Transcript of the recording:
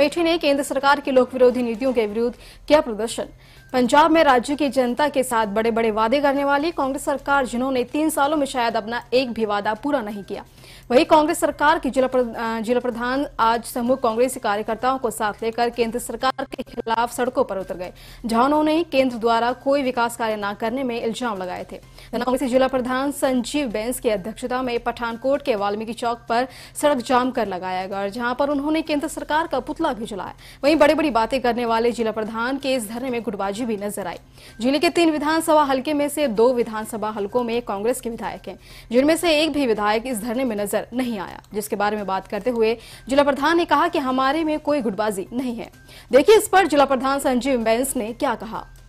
बेटी ने केंद्र सरकार की लोक विरोधी नीतियों के विरुद्ध किया प्रदर्शन पंजाब में राज्य की जनता के साथ बड़े बड़े वादे करने वाली कांग्रेस सरकार जिन्होंने तीन सालों में शायद अपना एक भी वादा पूरा नहीं किया वहीं कांग्रेस सरकार की जिला जिला प्रधान आज समूह कांग्रेस कार्यकर्ताओं को साथ लेकर केंद्र सरकार के खिलाफ सड़कों पर उतर गए जहां उन्होंने केंद्र द्वारा कोई विकास कार्य न करने में इल्जाम लगाए थे कांग्रेस जिला प्रधान संजीव बैंस की अध्यक्षता में पठानकोट के वाल्मीकि चौक पर सड़क जाम कर लगाया गया जहां पर उन्होंने केंद्र सरकार का पुतला धरना भी चलाया वहीं बड़ी बड़ी बातें करने वाले जिला प्रधान के इस धरने में गुटबाजी भी नजर आई जिले के तीन विधानसभा हल्के में से दो विधानसभा हल्कों में कांग्रेस के विधायक हैं जिनमें से एक भी विधायक इस धरने में नजर नहीं आया जिसके बारे में बात करते हुए जिला प्रधान ने कहा कि हमारे में कोई गुटबाजी नहीं है देखिए इस पर जिला प्रधान संजीव बैंस ने क्या कहा